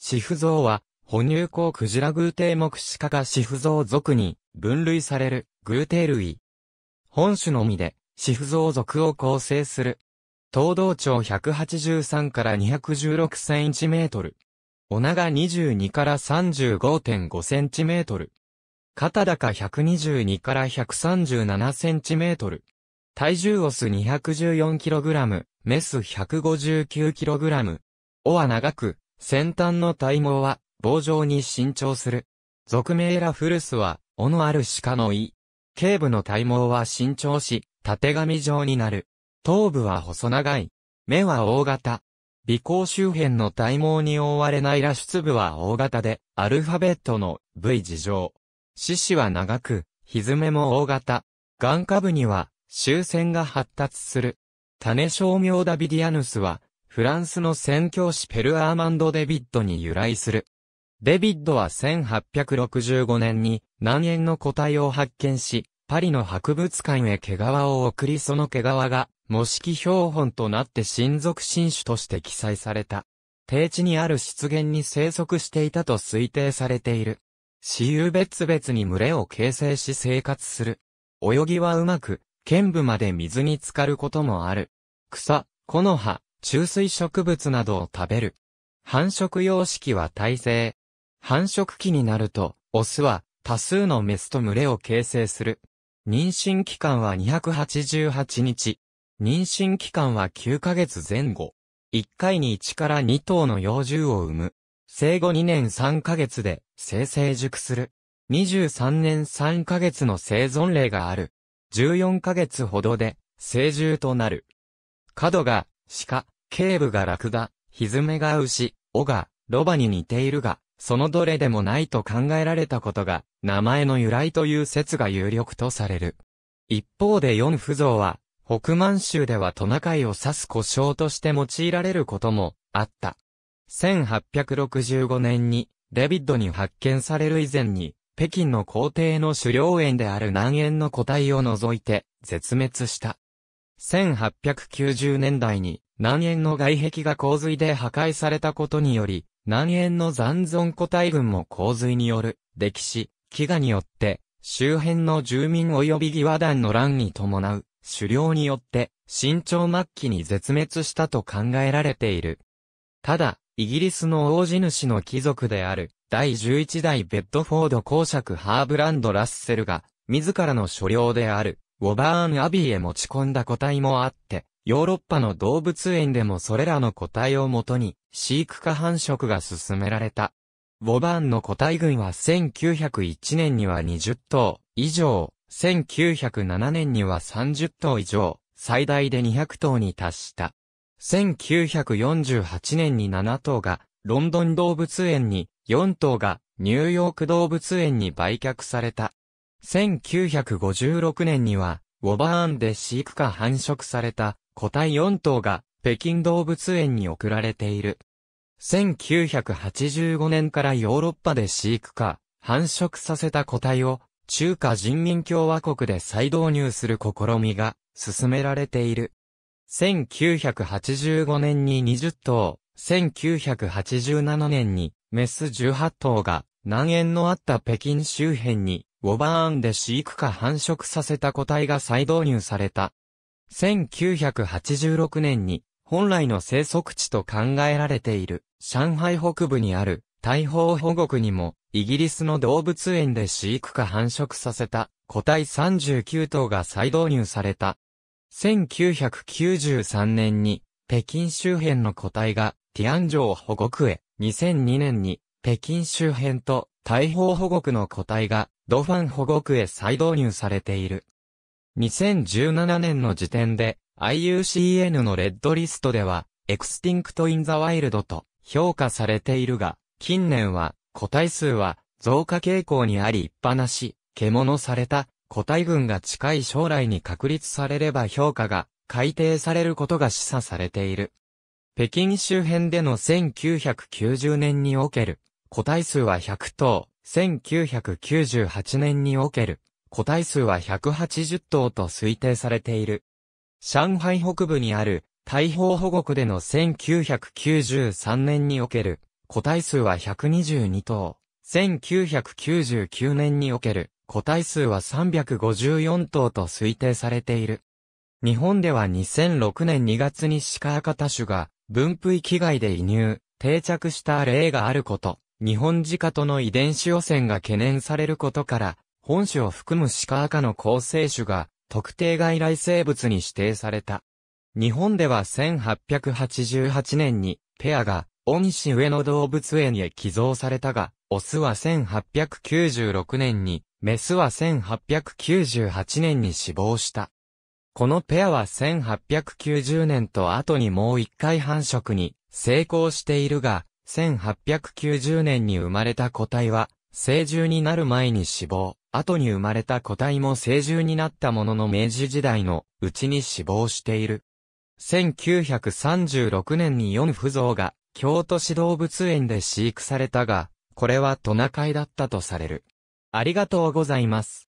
シフゾウは、哺乳孔クジラグテイ目視カがシフゾウ属に分類されるグテイ類。本種のみで、シフゾウ属を構成する。東道長183から216センチメートル。お長22から35.5センチメートル。肩高122から137センチメートル。体重オス2 1 4ラム、メス1 5 9ラム。尾は長く、先端の体毛は棒状に伸長する。俗名ラフルスは、尾のある鹿の胃。頸部の体毛は伸長し、縦紙状になる。頭部は細長い。目は大型。鼻孔周辺の体毛に覆われない羅出部は大型で、アルファベットの V 字状。四肢は長く、蹄も大型。眼下部には、終線が発達する。種小名ダビディアヌスは、フランスの宣教師ペル・アーマンド・デビッドに由来する。デビッドは1865年に南縁の個体を発見し、パリの博物館へ毛皮を送りその毛皮が模式標本となって親族新種として記載された。低地にある湿原に生息していたと推定されている。私有別々に群れを形成し生活する。泳ぎはうまく、剣部まで水に浸かることもある。草、木の葉、中水植物などを食べる。繁殖様式は耐性。繁殖期になると、オスは多数のメスと群れを形成する。妊娠期間は288日。妊娠期間は9ヶ月前後。1回に1から2頭の幼獣を産む。生後2年3ヶ月で生成熟する。23年3ヶ月の生存例がある。14ヶ月ほどで成獣となる。角が鹿、警部がラクダ、ひずめが牛、オが、ロバに似ているが、そのどれでもないと考えられたことが、名前の由来という説が有力とされる。一方で四不像は、北満州ではトナカイを指す故障として用いられることもあった。1865年にデビッドに発見される以前に北京の皇帝の狩猟園である南園の個体を除いて絶滅した。1890年代に南縁の外壁が洪水で破壊されたことにより、南縁の残存個体群も洪水による、歴史、飢餓によって、周辺の住民及び義和団の乱に伴う、狩猟によって、新長末期に絶滅したと考えられている。ただ、イギリスの王子主の貴族である、第11代ベッドフォード公爵ハーブランド・ラッセルが、自らの所領である、ウォバーン・アビーへ持ち込んだ個体もあって、ヨーロッパの動物園でもそれらの個体をもとに、飼育下繁殖が進められた。ウォバーンの個体群は1901年には20頭以上、1907年には30頭以上、最大で200頭に達した。1948年に7頭が、ロンドン動物園に、4頭が、ニューヨーク動物園に売却された。1956年には、ウォバーンで飼育下繁殖された個体4頭が北京動物園に送られている。1985年からヨーロッパで飼育下繁殖させた個体を中華人民共和国で再導入する試みが進められている。1985年に20頭、1987年にメス18頭が南縁のあった北京周辺にウォバーンで飼育か繁殖させた個体が再導入された。1986年に本来の生息地と考えられている上海北部にある大砲保護区にもイギリスの動物園で飼育か繁殖させた個体39頭が再導入された。1993年に北京周辺の個体がティアン城保護区へ2002年に北京周辺と大砲保護区の個体がドファン保護区へ再導入されている。2017年の時点で IUCN のレッドリストではエクスティンクト・イン・ザ・ワイルドと評価されているが、近年は個体数は増加傾向にありっぱなし、獣された個体群が近い将来に確立されれば評価が改定されることが示唆されている。北京周辺での1990年における個体数は100頭、1998年における、個体数は180頭と推定されている。上海北部にある、大砲保護区での1993年における、個体数は122頭、1999年における、個体数は354頭と推定されている。日本では2006年2月に鹿赤多種が分布域外で移入、定着した例があること、日本鹿との遺伝子汚染が懸念されることから、本種を含む鹿赤の構成種が特定外来生物に指定された。日本では1888年にペアが恩師上野動物園へ寄贈されたが、オスは1896年に、メスは1898年に死亡した。このペアは1890年と後にもう一回繁殖に成功しているが、1890年に生まれた個体は、成獣になる前に死亡。後に生まれた個体も成獣になったものの明治時代のうちに死亡している。1936年に4不像が京都市動物園で飼育されたが、これはトナカイだったとされる。ありがとうございます。